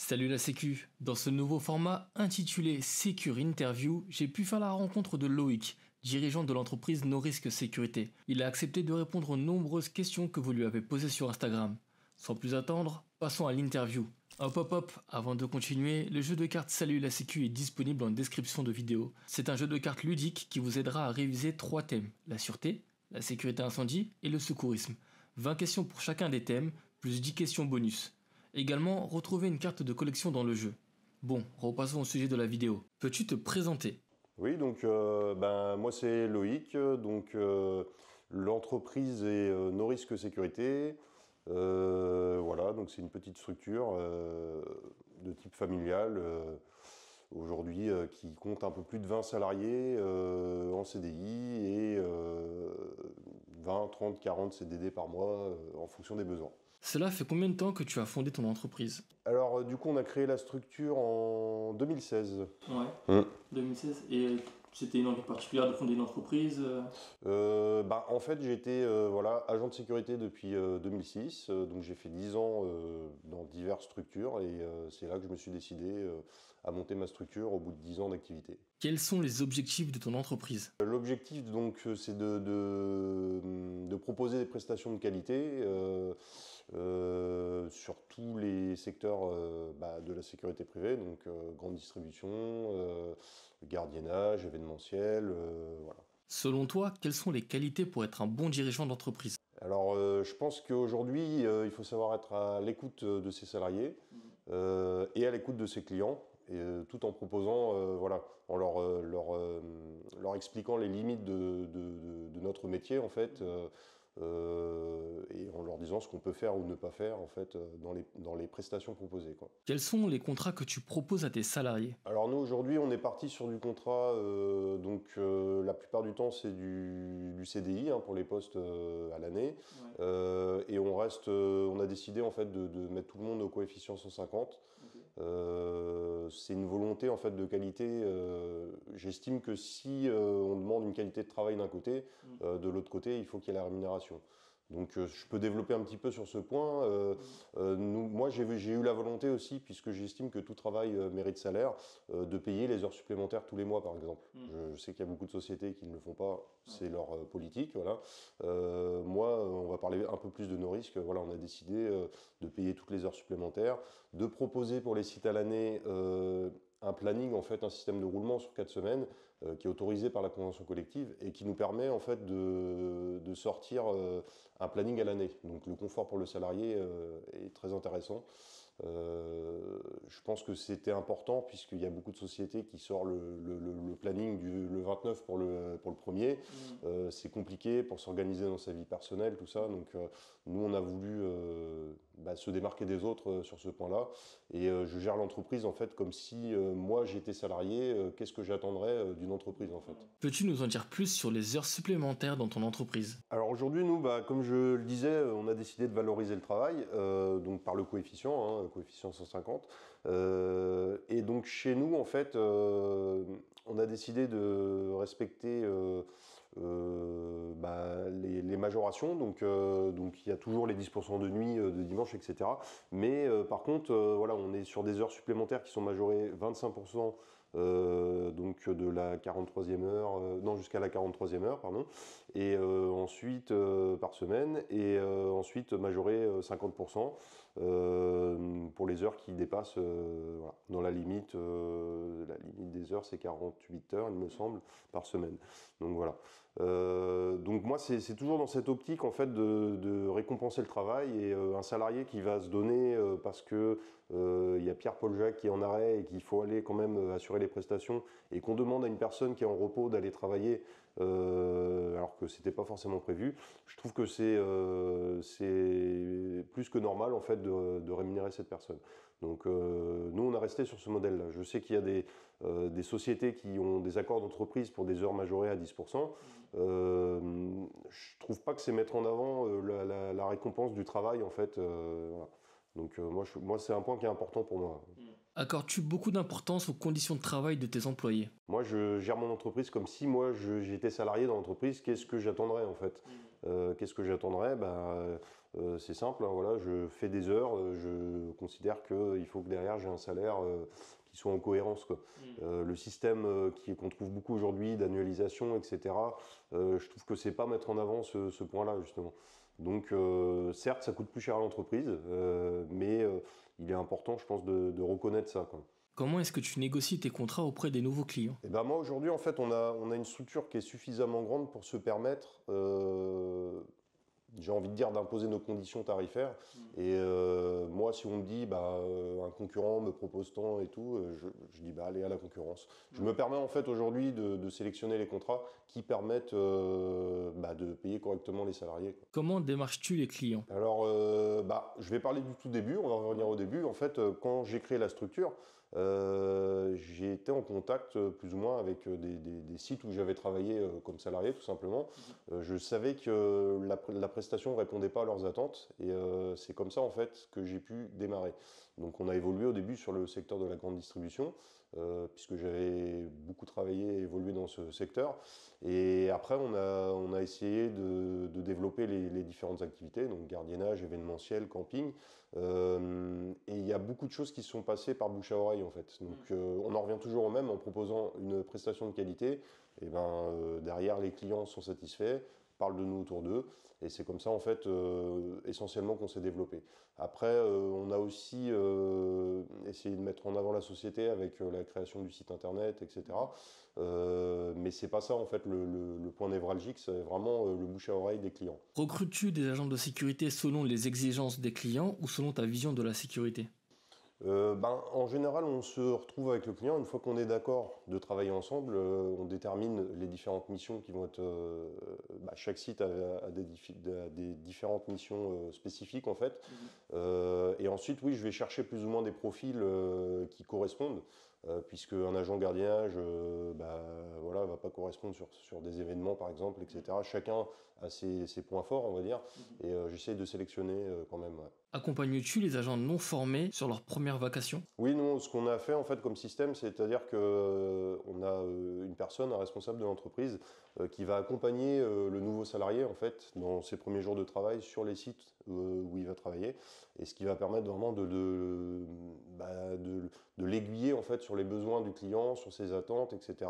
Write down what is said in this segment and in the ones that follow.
Salut la Sécu Dans ce nouveau format intitulé Secure Interview, j'ai pu faire la rencontre de Loïc, dirigeant de l'entreprise No Risk Sécurité. Il a accepté de répondre aux nombreuses questions que vous lui avez posées sur Instagram. Sans plus attendre, passons à l'interview. Hop hop hop, avant de continuer, le jeu de cartes Salut la Sécu est disponible en description de vidéo. C'est un jeu de cartes ludique qui vous aidera à réviser trois thèmes, la sûreté, la sécurité incendie et le secourisme. 20 questions pour chacun des thèmes, plus 10 questions bonus. Également, retrouver une carte de collection dans le jeu. Bon, repassons au sujet de la vidéo. Peux-tu te présenter Oui, donc euh, ben, moi c'est Loïc, donc euh, l'entreprise est nos euh, No Risk Sécurité. voilà, donc c'est une petite structure de type familial aujourd'hui qui compte un peu plus de 20 salariés en CDI et 20, 30, 40 CDD par mois en fonction des besoins. Cela fait combien de temps que tu as fondé ton entreprise Alors, euh, du coup, on a créé la structure en 2016. Ouais. 2016. Mm. Et c'était une envie particulière de fonder une entreprise euh euh, bah, En fait, j'étais voilà, agent de sécurité depuis 2006. donc, j'ai fait 10 ans dans diverses structures. Et c'est là que je me suis décidé à monter ma structure au bout de 10 ans d'activité. Quels sont les objectifs de ton entreprise L'objectif, donc, euh, c'est de, proposer des prestations de qualité euh, euh, sur tous les secteurs bah, de la sécurité privée, donc grande distribution, gardiennage, événementiel, Selon toi, quelles sont les qualités pour être un bon dirigeant d'entreprise alors, je pense qu'aujourd'hui, il faut savoir être à l'écoute de ses salariés mmh. et à l'écoute de ses clients. Euh, tout en proposant, euh, voilà, en euh, leur, expliquant les limites de, notre métier en fait. et en leur disant ce qu'on peut faire ou ne pas faire en fait dans les, prestations proposées. Quels sont les contrats que tu proposes à tes salariés Alors nous aujourd'hui on est parti sur du contrat, donc la plupart du temps c'est du, CDI hein, pour les postes à l'année et on reste, on a décidé en fait de, mettre tout le monde au coefficient 150. Euh, c'est une volonté en fait de qualité. Euh, j'estime que si euh, on demande une qualité de travail d'un côté, mm. de l'autre côté, il faut qu'il y ait la rémunération. Donc euh, je peux développer un petit peu sur ce point. Euh, euh, moi j'ai eu la volonté aussi, puisque j'estime que tout travail mérite salaire, de payer les heures supplémentaires tous les mois par exemple. Mmh. Je, sais qu'il y a beaucoup de sociétés qui ne le font pas, c'est leur politique. Voilà. moi on va parler un peu plus de nos risques. Voilà, on a décidé de payer toutes les heures supplémentaires, de proposer pour les sites à l'année un planning, en fait, un système de roulement sur quatre semaines euh, qui est autorisé par la convention collective et qui nous permet en fait de, sortir euh, un planning à l'année. Donc le confort pour le salarié euh, est très intéressant. je pense que c'était important puisqu'il y a beaucoup de sociétés qui sortent le, planning du le 29 pour le, pour le premier. Mmh. C'est compliqué pour s'organiser dans sa vie personnelle, tout ça. Donc nous, on a voulu bah, se démarquer des autres euh, sur ce point-là. Et euh, je gère l'entreprise en fait comme si euh, moi j'étais salarié. Qu'est-ce que j'attendrais d'une entreprise en fait Peux-tu nous en dire plus sur les heures supplémentaires dans ton entreprise Alors aujourd'hui, nous, bah, comme je le disais, on a décidé de valoriser le travail donc par le coefficient, hein, coefficient 150. et donc chez nous, en fait, on a décidé de respecter euh, bah, les, majorations, donc euh, donc il y a toujours les 10% de nuit, euh, de dimanche, etc. Mais par contre, voilà, on est sur des heures supplémentaires qui sont majorées 25% euh, donc de la 43e heure, euh, non jusqu'à la 43e heure, pardon, et euh, ensuite par semaine, et ensuite majorer 50% pour les heures qui dépassent, dans la limite, la limite des heures, c'est 48 heures, il me semble, par semaine. Donc voilà. Euh, donc moi, c'est toujours dans cette optique en fait de, récompenser le travail et euh, un salarié qui va se donner euh, parce que il y a Pierre Paul Jacques qui est en arrêt et qu'il faut aller quand même assurer les prestations et qu'on demande à une personne qui est en repos d'aller travailler alors que c'était pas forcément prévu. Je trouve que c'est plus que normal en fait de rémunérer cette personne. Donc euh, nous, on a resté sur ce modèle-là. Je sais qu'il y a des, euh, des, sociétés qui ont des accords d'entreprise pour des heures majorées à 10%. Euh, je trouve pas que c'est mettre en avant euh, la, récompense du travail, en fait. Donc moi, moi c'est un point qui est important pour moi. accorde tu beaucoup d'importance aux conditions de travail de tes employés Moi, je gère mon entreprise comme si moi, j'étais salarié dans l'entreprise. Qu'est-ce que j'attendrais, en fait mm. Qu'est-ce que j'attendrais bah, euh, c'est simple, hein, voilà, je fais des heures, euh, je considère qu'il euh, faut que derrière j'ai un salaire qui soit en cohérence. Mm. le système qu'on trouve beaucoup aujourd'hui d'annualisation, etc., je trouve que c'est pas mettre en avant ce, point-là, justement. Donc, certes, ça coûte plus cher à l'entreprise, mais il est important, je pense, de, reconnaître ça. Comment est-ce que tu négocies tes contrats auprès des nouveaux clients eh ben Moi, aujourd'hui, en fait, on on a une structure qui est suffisamment grande pour se permettre j'ai envie de dire d'imposer nos conditions tarifaires. Mm. Et euh, moi, si on me dit bah, euh, un concurrent me propose tant et tout, euh, je, dis bah, allez à la concurrence. Je me mm. permets en fait aujourd'hui de, sélectionner les contrats qui permettent bah, de payer correctement les salariés. Comment démarches-tu les clients Alors, bah, je vais parler du tout début, on va revenir au début. En fait, quand j'ai créé la structure, euh, j'ai été en contact euh, plus ou moins avec euh, des, sites où j'avais travaillé comme salarié tout simplement. Mhm. je savais que la, prestation ne répondait pas à leurs attentes et c'est comme ça en fait que j'ai pu démarrer. Donc on a évolué au début sur le secteur de la grande distribution, euh, puisque j'avais beaucoup travaillé et évolué dans ce secteur. Et après, on a, essayé de, développer les, différentes activités, donc gardiennage, événementiel, camping. Euh, et il y a beaucoup de choses qui se sont passées par bouche à oreille, en fait. Donc mm. euh, on en revient toujours au même en proposant une prestation de qualité. Et ben derrière, les clients sont satisfaits, parlent de nous autour d'eux. Et c'est comme ça, en fait, euh, essentiellement qu'on s'est développé. Après, euh, on a aussi euh, essayé de mettre en avant la société avec la création du site internet, etc. mais c'est pas ça, en fait, le, le point névralgique, c'est vraiment le bouche à oreille des clients. Recrutes-tu des agents de sécurité selon les exigences des clients ou selon ta vision de la sécurité euh, ben, en général, on se retrouve avec le client. Une fois qu'on est d'accord de travailler ensemble, euh, on détermine les différentes missions qui vont être. Euh, bah, chaque site a, des différentes missions spécifiques en fait. Mm-hmm. et ensuite, oui, je vais chercher plus ou moins des profils qui correspondent, puisque un agent gardiennage, bah, voilà, va pas correspondre sur, sur des événements par exemple, etc. Chacun à ses, points forts, on va dire. Mhm. Et euh, j'essaie de sélectionner euh, quand même. tu les agents non formés sur leur première vacation Oui, nous, Ce qu'on a fait en fait comme système, c'est-à-dire que euh, on a une personne, un responsable de l'entreprise, qui va accompagner le nouveau salarié en fait dans ses premiers jours de travail sur les sites où il va travailler, et ce qui va permettre vraiment de de, bah, de, de l'aiguiller en fait sur les besoins du client, sur ses attentes, etc.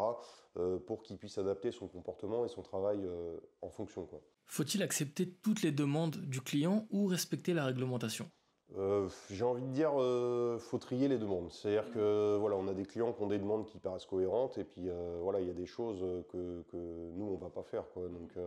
Euh, pour qu'il puisse adapter son comportement et son travail euh, en fonction. Faut-il accepter toutes les demandes du client ou respecter la réglementation euh, j'ai envie de dire, euh, faut trier les demandes. C'est-à-dire mm. que voilà, on a des clients qui ont des demandes qui paraissent cohérentes, et puis euh, voilà, il y a des choses que, nous on va pas faire. Quoi. Donc mm.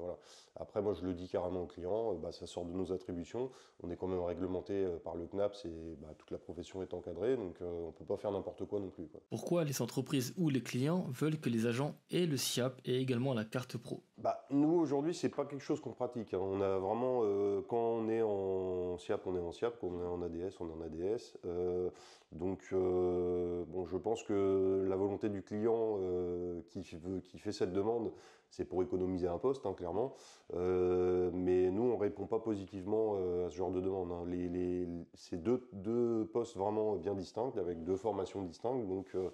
voilà. Après, moi je le dis carrément aux clients, bah, ça sort de nos attributions. On est quand même réglementé par le CNAP et bah, toute la profession est encadrée, donc on peut pas faire n'importe quoi non plus. Quoi. Pourquoi les entreprises ou les clients veulent que les agents aient le SIAP et également la carte pro Bah nous aujourd'hui c'est pas quelque chose qu'on pratique. Hein. On a vraiment quand on est en SIAP, on est en qu'on est en ADS, on est en ADS. Euh, donc, euh, bon, je pense que la volonté du client euh, qui, veut, qui fait cette demande, c'est pour économiser un poste, hein, clairement. Euh, mais nous, on répond pas positivement euh, à ce genre de demande. Hein. c'est deux, deux postes vraiment bien distincts, avec deux formations distinctes, donc euh,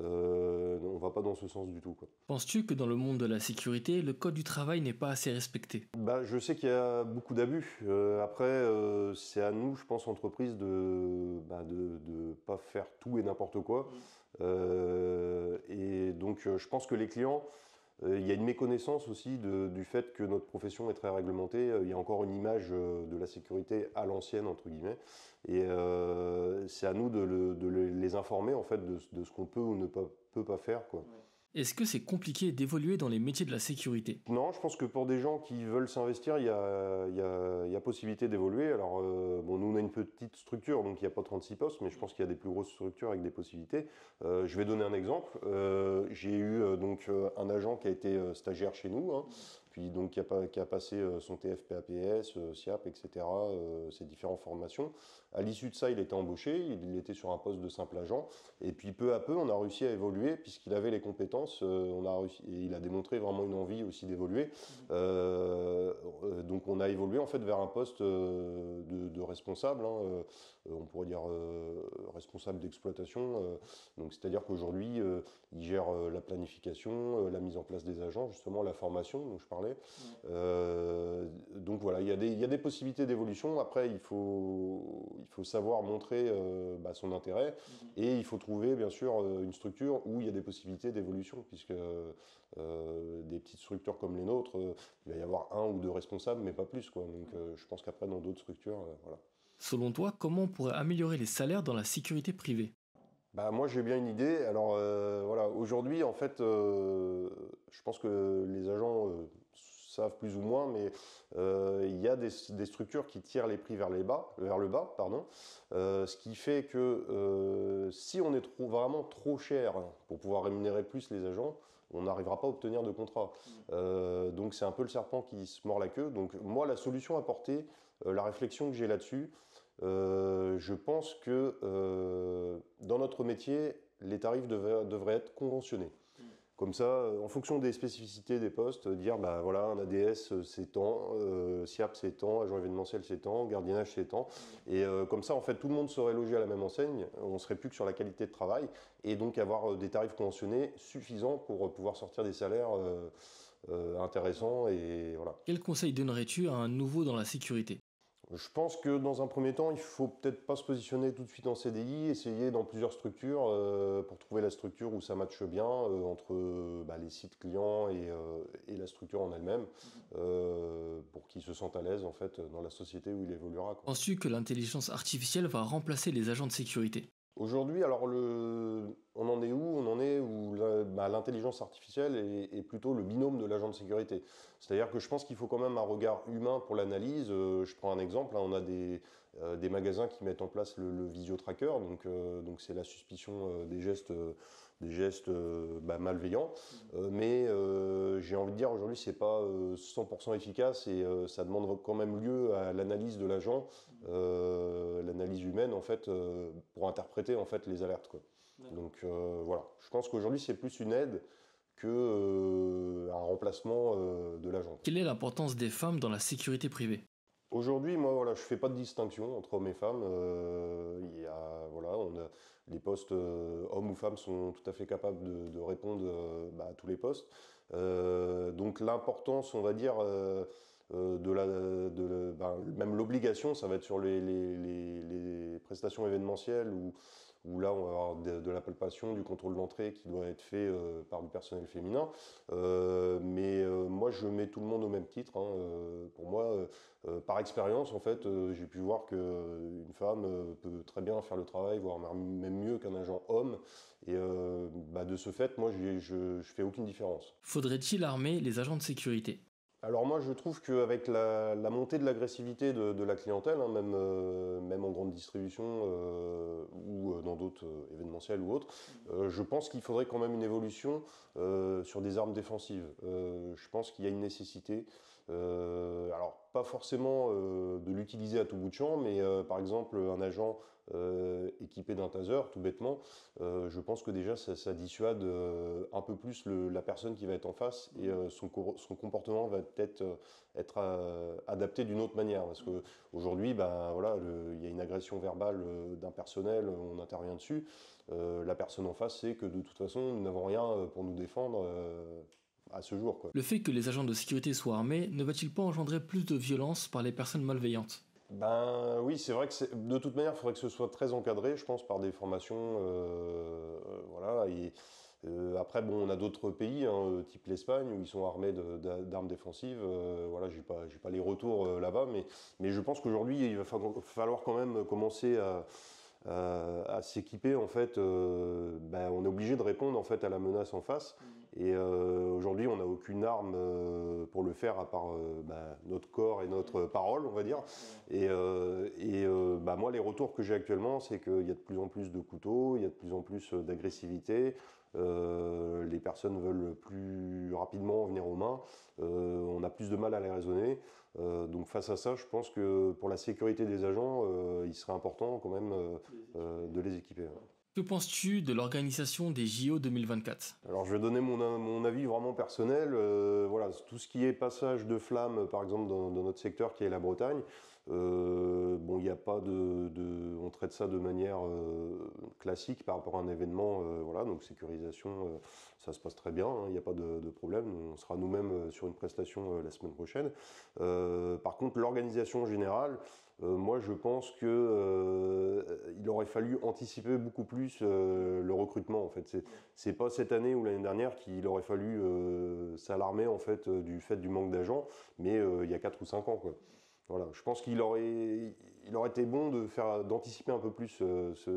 euh on va pas dans ce sens du tout. Penses-tu que dans le monde de la sécurité, le code du travail n'est pas assez respecté bah, Je sais qu'il y a beaucoup d'abus. après, c'est à nous, je pense, entreprise, de bah, de, de pas faire tout et n'importe quoi. Mmh. et donc, je pense que les clients... Euh, il y a une méconnaissance aussi du fait que notre profession est très réglementée. Euh, il y a encore une image euh, de la sécurité à l'ancienne, entre guillemets. Et c'est à nous de, les informer, en fait, de, ce qu'on peut ou ne peut, pas faire. Quoi. Est-ce que c'est compliqué d'évoluer dans les métiers de la sécurité Non, je pense que pour des gens qui veulent s'investir, il y a, possibilité d'évoluer. Alors, euh, bon, nous, on a une petite structure, donc il n'y a pas 36 postes, mais je pense qu'il y a des plus grosses structures avec des possibilités. Euh, je vais donner un exemple. Euh, j'ai eu donc un agent qui a été stagiaire chez nous, hein puis donc qui a, qui a passé euh, son TFPAPS, euh, SIAP, etc., ces euh, différentes formations. À l'issue de ça, il était embauché, il était sur un poste de simple agent, et puis peu à peu, on a réussi à évoluer, puisqu'il avait les compétences, on a réussi, et il a démontré vraiment une envie aussi d'évoluer. Mmh. donc on a évolué en fait vers un poste de, responsable, hein, on pourrait dire responsable d'exploitation. Euh, donc c'est-à-dire qu'aujourd'hui, euh, il gère euh, la planification, la mise en place des agents, justement la formation dont je parlais. donc voilà, il y, a des, il des possibilités d'évolution. Après, il faut, il faut savoir montrer bah, son intérêt mm-hmm. et il faut trouver bien sûr une structure où il y a des possibilités d'évolution, puisque des petites structures comme les nôtres, il va y avoir un ou deux responsables, mais pas plus. Quoi. Donc je pense qu'après dans d'autres structures, voilà. Selon toi, comment on pourrait améliorer les salaires dans la sécurité privée bah moi j'ai bien une idée. Alors euh, voilà, aujourd'hui en fait, euh, je pense que les agents euh, savent plus ou moins, mais il y a des, structures qui tirent les prix vers les bas, vers le bas, pardon. ce qui fait que si on est vraiment trop cher pour pouvoir rémunérer plus les agents, on n'arrivera pas à obtenir de contrat. donc c'est un peu le serpent qui se mord la queue. Donc moi la solution à apportée euh, la réflexion que j'ai là-dessus, euh, je pense que euh, dans notre métier, les tarifs devraient, être conventionnés. Mm. Comme ça, en fonction des spécificités des postes, dire bah voilà, un ADS c'est tant, SIAP c'est tant, agent événementiel c'est tant, gardiennage c'est tant. Mm. Et comme ça, en fait, tout le monde serait logé à la même enseigne, on serait plus que sur la qualité de travail, et donc avoir des tarifs conventionnés suffisants pour pouvoir sortir des salaires intéressants et Quel conseil donnerais-tu à un nouveau dans la sécurité je pense que dans un premier temps, il ne faut peut-être pas se positionner tout de suite en CDI, essayer dans plusieurs structures euh, pour trouver la structure où ça matche bien euh, entre euh, bah, les sites clients et, la structure en elle-même, mm-hmm. pour qu'ils se sentent à l'aise en fait dans la société où il évoluera. Ensuite, que l'intelligence artificielle va remplacer les agents de sécurité Aujourd'hui, alors le on en est où On en est où bah, l'intelligence artificielle est, plutôt le binôme de l'agent de sécurité. C'est-à-dire que je pense qu'il faut quand même un regard humain pour l'analyse. Euh, je prends un exemple, hein, on a euh, des, magasins qui mettent en place le, visio tracker, euh, donc c'est la suspicion des gestes bah, malveillants. mais j'ai envie de dire aujourd'hui c'est pas 100% efficace et ça demande quand même lieu à l'analyse de l'agent, l'analyse humaine en fait pour interpréter en fait les alertes donc euh, voilà, je pense qu'aujourd'hui c'est plus une aide que euh, un remplacement euh, de l'agent. Quelle est l'importance des femmes dans la sécurité privée Aujourd'hui, moi, voilà, je fais pas de distinction entre hommes et femmes. les postes hommes ou femmes sont tout à fait capables de, répondre bah, à tous les postes. donc l'importance, on va dire, de la, ben, même l'obligation, ça va être sur les, les prestations événementielles ou où là, on va avoir de, la palpation, du contrôle d'entrée qui doit être fait euh, par du personnel féminin. Euh, mais euh, moi, je mets tout le monde au même titre. Hein. pour moi, par expérience, en fait, j'ai pu voir qu'une femme peut très bien faire le travail, voire même mieux qu'un agent homme. Et bah, de ce fait, moi, je, je, je fais aucune différence. Faudrait-il armer les agents de sécurité alors moi je trouve qu'avec la, montée de l'agressivité de, la clientèle, hein, euh, même, en grande distribution euh, ou euh, dans d'autres événementiels ou autres, je pense qu'il faudrait quand même une évolution sur des armes défensives. je pense qu'il y a une nécessité, alors pas forcément de l'utiliser à tout bout de champ, mais par exemple un agent euh, équipé d'un taser, tout bêtement, euh, je pense que déjà ça, dissuade euh, un peu plus la personne qui va être en face et son, comportement va peut-être être, adapté d'une autre manière. Parce que aujourd'hui, ben, voilà, il y a une agression verbale d'un personnel, on intervient dessus. la personne en face sait que de toute façon, nous n'avons rien pour nous défendre. à ce jour. Le fait que les agents de sécurité soient armés ne va-t-il pas engendrer plus de violence par les personnes malveillantes ben oui, c'est vrai que de toute manière, il faudrait que ce soit très encadré, je pense, par des formations. Euh, euh, voilà. Et, euh, après, bon, on a d'autres pays, hein, type l'Espagne, où ils sont armés d'armes défensives. voilà, j'ai pas, pas les retours là-bas, mais, mais je pense qu'aujourd'hui, il va falloir quand même commencer à, s'équiper. En fait, ben, on est obligé de répondre en fait à la menace en face. Mmh. Et euh, aujourd'hui, on n'a aucune arme euh, pour le faire à part euh, bah, notre corps et notre parole, on va dire. Et, bah, moi, les retours que j'ai actuellement, c'est qu'il y a de plus en plus de couteaux, il y a de plus en plus d'agressivité. les personnes veulent plus rapidement venir aux mains, on a plus de mal à les raisonner. donc face à ça, je pense que pour la sécurité des agents, il serait important quand même de les équiper. Que penses-tu de l'organisation des JO 2024 Alors je vais donner mon, avis vraiment personnel. Euh, voilà, tout ce qui est passage de flammes, par exemple dans, notre secteur qui est la Bretagne, euh, bon, il n'y a pas de, on traite ça de manière euh, classique par rapport à un événement, voilà, donc sécurisation, ça se passe très bien, hein, il n'y a pas de, de, problème. On sera nous-mêmes sur une prestation la semaine prochaine. par contre, l'organisation générale, euh, moi, je pense que euh, il aurait fallu anticiper beaucoup plus euh, le recrutement. En fait, c'est pas cette année ou l'année dernière qu'il aurait fallu s'alarmer en fait du fait du manque d'agents, mais il y a 4 ou 5 ans. Quoi. Voilà, je pense qu'il aurait, il aurait été bon de faire d'anticiper un peu plus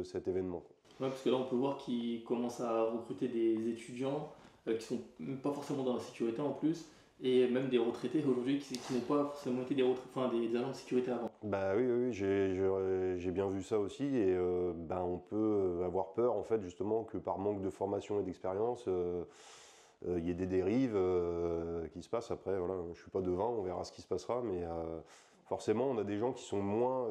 cet événement. Ouais, parce que là, on peut voir qu'ils commence à recruter des étudiants qui sont pas forcément dans la sécurité en plus, et même des retraités aujourd'hui qui, n'ont pas forcément été des, des, des agents de sécurité avant. Bah oui, oui, euh, j'ai bien vu ça aussi et euh, ben, on peut euh, avoir peur en fait justement que par manque de formation et d'expérience, il y ait des dérives qui se passent. Après, je ne suis pas devin, on verra ce qui se passera, mais forcément, on a des gens qui sont moins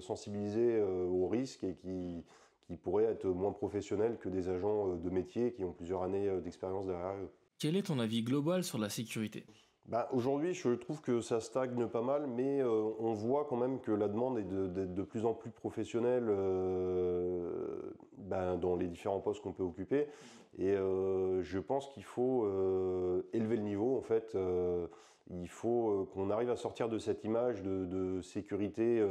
sensibilisés aux risques et qui pourraient être moins professionnels que des agents de métier qui ont plusieurs années d'expérience derrière eux. Quel est ton avis global sur la sécurité bah, aujourd'hui, je trouve que ça stagne pas mal, mais euh, on voit quand même que la demande est de, d'être de, plus en plus professionnelle euh, ben, dans les différents postes qu'on peut occuper. Et euh, je pense qu'il faut élever le niveau, en fait. il faut qu'on arrive à sortir de cette image de, de sécurité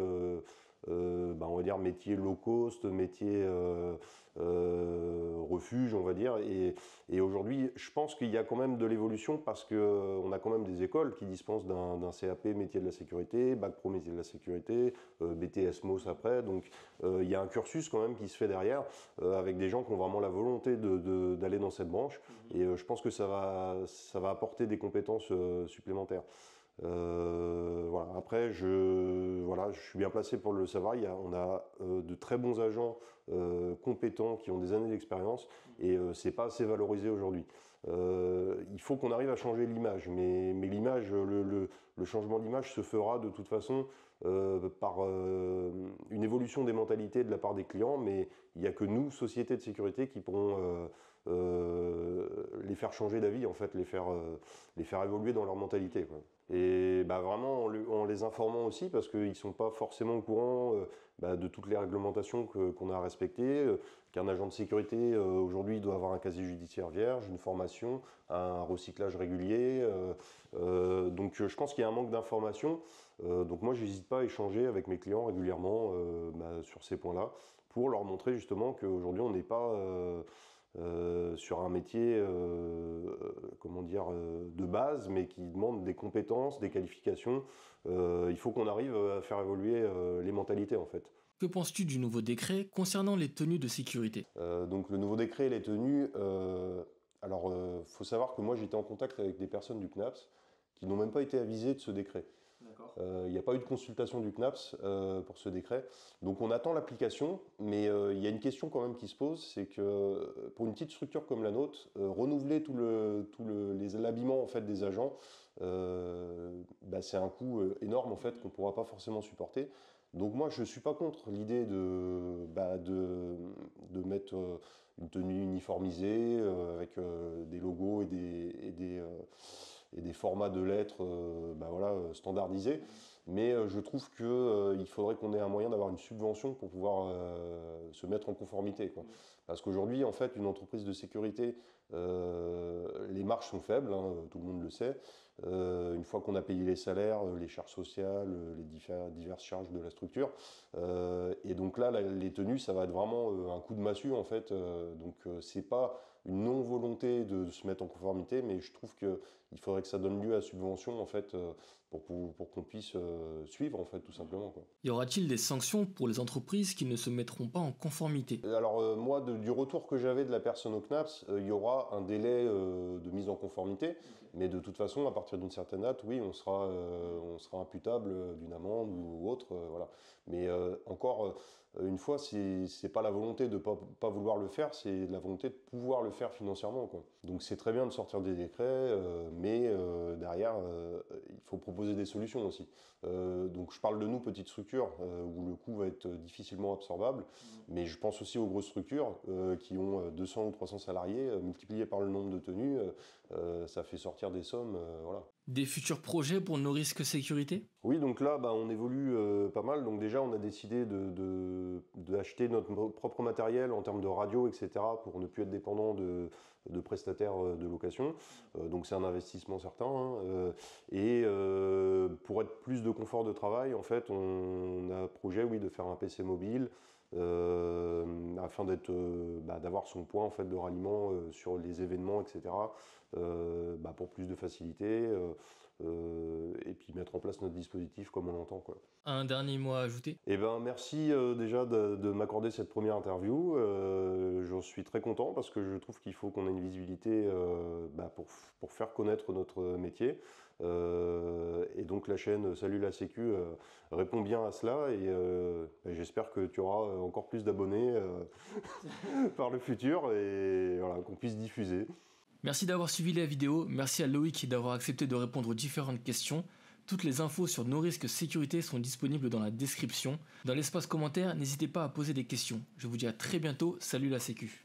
euh, bah, on va dire métiers low cost, métier euh, euh, refuge, on va dire. Et, aujourd'hui, je pense qu'il y a quand même de l'évolution parce qu'on a quand même des écoles qui dispensent d'un CAP métier de la sécurité, bac pro métier de la sécurité, BTS MOS après. Donc il y a un cursus quand même qui se fait derrière avec des gens qui ont vraiment la volonté d'aller dans cette branche. Mmh et je pense que ça va apporter des compétences supplémentaires. Euh, voilà. Après, je, voilà, je suis bien placé pour le savoir. Il y a, on a euh, de très bons agents euh, compétents qui ont des années d'expérience et c'est pas assez valorisé aujourd'hui. il faut qu'on arrive à changer l'image, mais, mais l'image, le, le, changement d'image se fera de toute façon par une évolution des mentalités de la part des clients, mais il n'y a que nous, sociétés de sécurité, qui pourrons euh, les faire changer d'avis, en fait, les faire, euh, les faire évoluer dans leur mentalité. Et bah, vraiment en, les informant aussi, parce qu'ils ne sont pas forcément au courant euh, bah, de toutes les réglementations qu'on a à respecter, qu'un agent de sécurité aujourd'hui doit avoir un casier judiciaire vierge, une formation, un recyclage régulier. donc je pense qu'il y a un manque d'information. donc moi, je n'hésite pas à échanger avec mes clients régulièrement bah, sur ces points-là, pour leur montrer justement qu'aujourd'hui, on n'est pas sur un métier, euh, euh, comment dire, euh, de base, mais qui demande des compétences, des qualifications. il faut qu'on arrive à faire évoluer les mentalités en fait. Que penses-tu du nouveau décret concernant les tenues de sécurité Donc le nouveau décret et les tenues, alors il faut savoir que moi j'étais en contact avec des personnes du CNAPS qui n'ont même pas été avisées de ce décret. Il euh, n'y a pas eu de consultation du CNAPS euh, pour ce décret. Donc on attend l'application, mais il euh, y a une question quand même qui se pose, c'est que pour une petite structure comme la nôtre, renouveler tout le tout les l'habillement en fait des agents, bah, c'est un coût énorme en fait qu'on pourra pas forcément supporter. Donc moi, je suis pas contre l'idée de, bah, de, mettre une tenue uniformisée avec des logos et des, et des formats de lettres euh, bah voilà, euh, standardisés. Mais euh, je trouve qu'il il faudrait qu'on ait un moyen d'avoir une subvention pour pouvoir se mettre en conformité. Parce qu'aujourd'hui, en fait, une entreprise de sécurité, les marges sont faibles, hein, tout le monde le sait. une fois qu'on a payé les salaires, les charges sociales, les diverses charges de la structure, et donc là, les tenues, ça va être vraiment un coup de massue, en fait. donc c'est pas une non-volonté de se mettre en conformité, mais je trouve qu'il faudrait que ça donne lieu à subvention, en fait, euh, pour, pour, qu'on puisse euh, suivre, en fait, tout simplement. Quoi. Y aura-t-il des sanctions pour les entreprises qui ne se mettront pas en conformité euh, Alors, moi, du retour que j'avais de la personne au CNAPS, il y aura un délai de mise en conformité, mais de toute façon, à partir d'une certaine date, oui, on sera, on sera imputable d'une amende ou autre, voilà. Mais encore euh, une fois, c'est pas la volonté de pas, pas vouloir le faire, c'est la volonté de pouvoir le faire financièrement. Donc c'est très bien de sortir des décrets, euh, mais euh, derrière, il faut proposer des solutions aussi. donc je parle de nous, petites structures, où le coût va être difficilement absorbable, mmh. mais je pense aussi aux grosses structures qui ont 200 ou 300 salariés, multipliés par le nombre de tenues, ça fait sortir des sommes. voilà des futurs projets pour nos risques sécurité Oui, donc là, bah, on évolue euh, pas mal. Donc déjà, on a décidé d'acheter de, notre propre matériel en termes de radio, etc., pour ne plus être dépendant de, de prestataires euh, de location. Euh, donc c'est un investissement certain. Hein. et pour être plus de confort de travail, en fait, on, on a projet, oui, de faire un PC mobile, euh, afin euh, bah, d'avoir son point de ralliement euh, sur les événements, etc. Bah, pour plus de facilité mettre en place notre dispositif comme on l'entend. Quoi. Un dernier mot à ajouter Eh ben, merci euh, déjà de, m'accorder cette première interview. Euh, j'en suis très content parce que je trouve qu'il faut qu'on ait une visibilité euh, bah, pour, faire connaître notre métier. Euh, et donc la chaîne Salut la Sécu répond bien à cela et, et bah, j'espère que tu auras encore plus d'abonnés par le futur et voilà, qu'on puisse diffuser. Merci d'avoir suivi la vidéo, merci à Loïc d'avoir accepté de répondre aux différentes questions. Toutes les infos sur nos risques sécurité sont disponibles dans la description. Dans l'espace commentaire, n'hésitez pas à poser des questions. Je vous dis à très bientôt, salut la Sécu